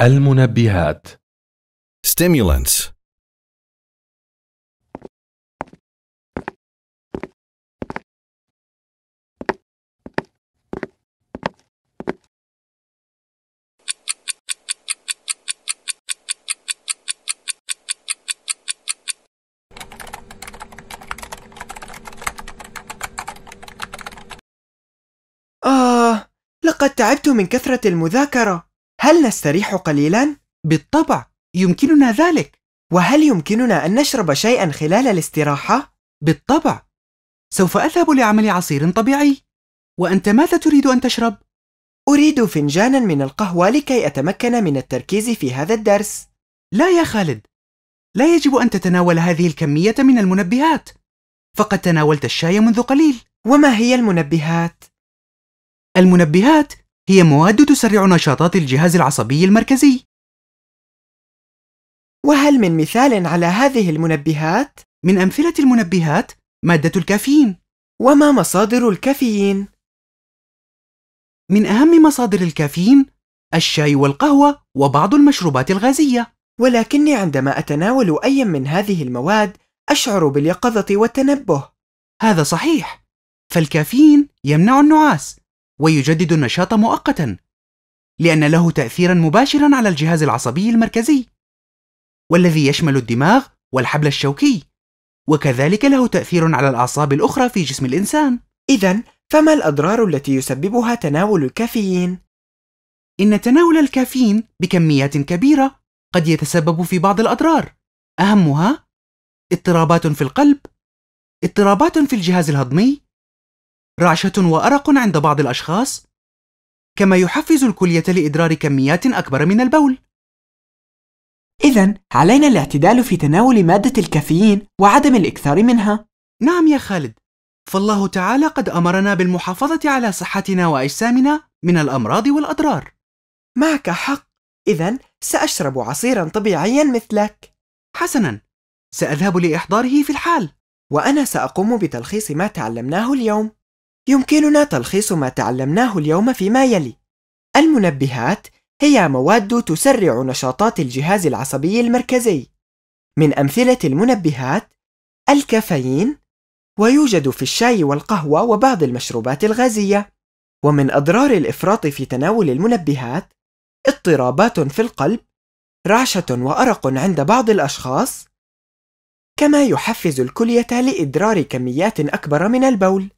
المنبهات stimulants آه، لقد تعبت من كثرة المذاكرة. هل نستريح قليلا؟ بالطبع يمكننا ذلك وهل يمكننا أن نشرب شيئا خلال الاستراحة؟ بالطبع سوف أذهب لعمل عصير طبيعي وأنت ماذا تريد أن تشرب؟ أريد فنجانا من القهوة لكي أتمكن من التركيز في هذا الدرس لا يا خالد لا يجب أن تتناول هذه الكمية من المنبهات فقد تناولت الشاي منذ قليل وما هي المنبهات؟ المنبهات هي مواد تسرع نشاطات الجهاز العصبي المركزي وهل من مثال على هذه المنبهات؟ من أمثلة المنبهات مادة الكافيين وما مصادر الكافيين؟ من أهم مصادر الكافيين الشاي والقهوة وبعض المشروبات الغازية ولكني عندما أتناول أي من هذه المواد أشعر باليقظة والتنبه هذا صحيح فالكافيين يمنع النعاس ويجدد النشاط مؤقتا لأن له تأثيرا مباشرا على الجهاز العصبي المركزي والذي يشمل الدماغ والحبل الشوكي وكذلك له تأثير على الأعصاب الأخرى في جسم الإنسان إذا فما الأضرار التي يسببها تناول الكافيين؟ إن تناول الكافيين بكميات كبيرة قد يتسبب في بعض الأضرار أهمها اضطرابات في القلب اضطرابات في الجهاز الهضمي رعشة وأرق عند بعض الأشخاص، كما يحفز الكلية لإدرار كميات أكبر من البول. إذا علينا الاعتدال في تناول مادة الكافيين وعدم الإكثار منها. نعم يا خالد، فالله تعالى قد أمرنا بالمحافظة على صحتنا وأجسامنا من الأمراض والأضرار. معك حق، إذا سأشرب عصيرا طبيعيا مثلك. حسنا، سأذهب لإحضاره في الحال. وأنا سأقوم بتلخيص ما تعلمناه اليوم. يمكننا تلخيص ما تعلمناه اليوم فيما يلي المنبهات هي مواد تسرع نشاطات الجهاز العصبي المركزي من أمثلة المنبهات الكافيين ويوجد في الشاي والقهوة وبعض المشروبات الغازية ومن أضرار الإفراط في تناول المنبهات اضطرابات في القلب رعشة وأرق عند بعض الأشخاص كما يحفز الكلية لإدرار كميات أكبر من البول